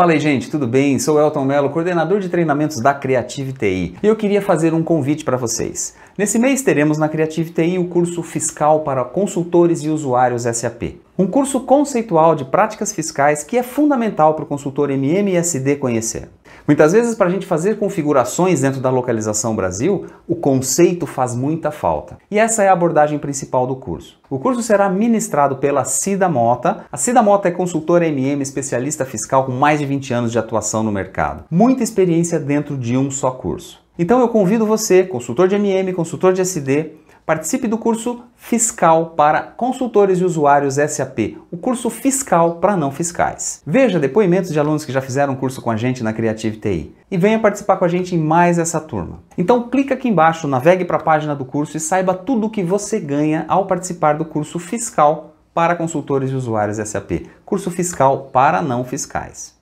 Falei, gente, tudo bem? Sou Elton Mello, coordenador de treinamentos da Creative TI, e eu queria fazer um convite para vocês. Nesse mês teremos na Creative TI o curso fiscal para consultores e usuários SAP. Um curso conceitual de práticas fiscais que é fundamental para o consultor MMSD conhecer. Muitas vezes, para a gente fazer configurações dentro da localização Brasil, o conceito faz muita falta. E essa é a abordagem principal do curso. O curso será ministrado pela Cida Mota. A Cida Mota é consultora MM, especialista fiscal com mais de 20 anos de atuação no mercado. Muita experiência dentro de um só curso. Então eu convido você, consultor de MM, consultor de SD, Participe do curso Fiscal para consultores e usuários SAP, o curso fiscal para não fiscais. Veja depoimentos de alunos que já fizeram curso com a gente na Creative TI e venha participar com a gente em mais essa turma. Então clica aqui embaixo, navegue para a página do curso e saiba tudo o que você ganha ao participar do curso Fiscal para consultores e usuários SAP, curso fiscal para não fiscais.